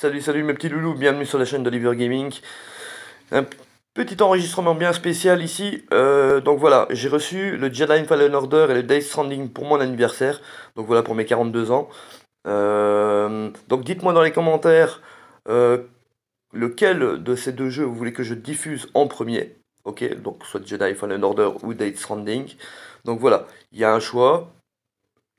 Salut, salut mes petits loulous, bienvenue sur la chaîne d'Oliver Gaming. Un petit enregistrement bien spécial ici. Euh, donc voilà, j'ai reçu le Jedi Fallen Order et le Day Stranding pour mon anniversaire. Donc voilà, pour mes 42 ans. Euh, donc dites-moi dans les commentaires euh, lequel de ces deux jeux vous voulez que je diffuse en premier. Ok, donc soit Jedi Fallen Order ou Days Stranding. Donc voilà, il y a un choix.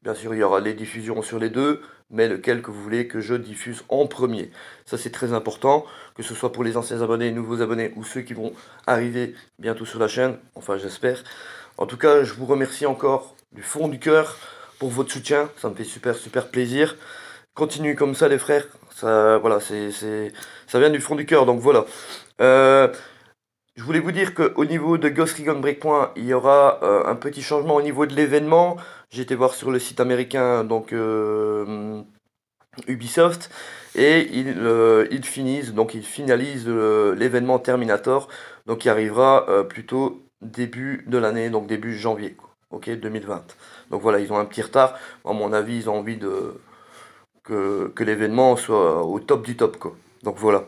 Bien sûr, il y aura les diffusions sur les deux, mais lequel que vous voulez que je diffuse en premier. Ça, c'est très important, que ce soit pour les anciens abonnés, nouveaux abonnés ou ceux qui vont arriver bientôt sur la chaîne. Enfin, j'espère. En tout cas, je vous remercie encore du fond du cœur pour votre soutien. Ça me fait super, super plaisir. Continuez comme ça, les frères. Ça, voilà, c'est, ça vient du fond du cœur. Donc voilà. Euh, je voulais vous dire qu'au niveau de Ghost Recon Breakpoint, il y aura euh, un petit changement au niveau de l'événement. J'ai été voir sur le site américain, donc euh, Ubisoft, et ils, euh, ils, finissent, donc ils finalisent l'événement Terminator, donc qui arrivera plutôt début de l'année, donc début janvier, ok, 2020. Donc voilà, ils ont un petit retard. À mon avis, ils ont envie de que, l'événement soit au top du top, quoi. Donc voilà.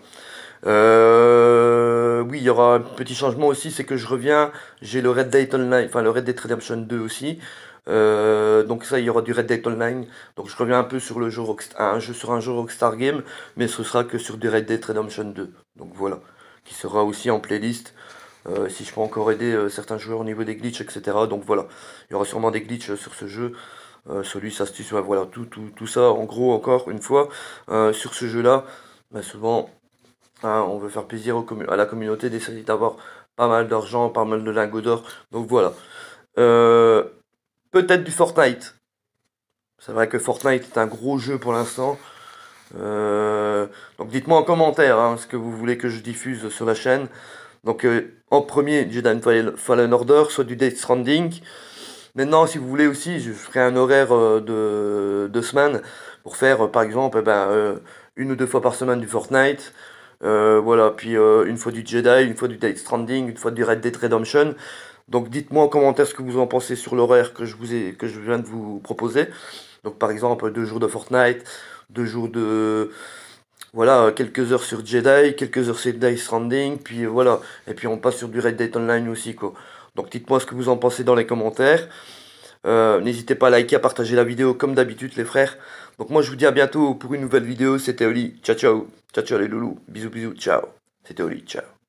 Euh, oui, il y aura un petit changement aussi, c'est que je reviens, j'ai le Red Dead Online, enfin le Red Dead Redemption 2 aussi. Euh, donc ça, il y aura du Red Dead Online. Donc je reviens un peu sur le jeu un jeu sur un jeu Rockstar Game, mais ce sera que sur du Red Dead Redemption 2. Donc voilà, qui sera aussi en playlist. Euh, si je peux encore aider euh, certains joueurs au niveau des glitches, etc. Donc voilà, il y aura sûrement des glitches sur ce jeu, celui sur voilà, tout, tout, tout, ça, en gros, encore une fois, sur ce jeu-là, bah, souvent, Hein, on veut faire plaisir à la communauté, d'essayer d'avoir pas mal d'argent, pas mal de lingots d'or. Donc voilà. Euh, peut-être du Fortnite. C'est vrai que Fortnite est un gros jeu pour l'instant. Euh, donc dites-moi en commentaire hein, ce que vous voulez que je diffuse sur la chaîne. Donc euh, en premier, Jedi Fallen Order, soit du Death Stranding. Maintenant, si vous voulez aussi, je ferai un horaire de deux semaines pour faire, par exemple, eh ben, une ou deux fois par semaine du Fortnite, euh, voilà, puis euh, une fois du Jedi, une fois du Dead Stranding, une fois du Red Dead Redemption. Donc dites-moi en commentaire ce que vous en pensez sur l'horaire que je vous ai, que je viens de vous proposer. Donc par exemple deux jours de Fortnite, deux jours de voilà quelques heures sur Jedi, quelques heures sur Death Stranding, puis euh, voilà et puis on passe sur du Red Dead Online aussi quoi. Donc dites-moi ce que vous en pensez dans les commentaires. Euh, n'hésitez pas à liker, à partager la vidéo comme d'habitude les frères. Donc moi je vous dis à bientôt pour une nouvelle vidéo. C'était Oli. Ciao ciao. Ciao ciao les loulous. Bisous bisous. Ciao. C'était Oli. Ciao.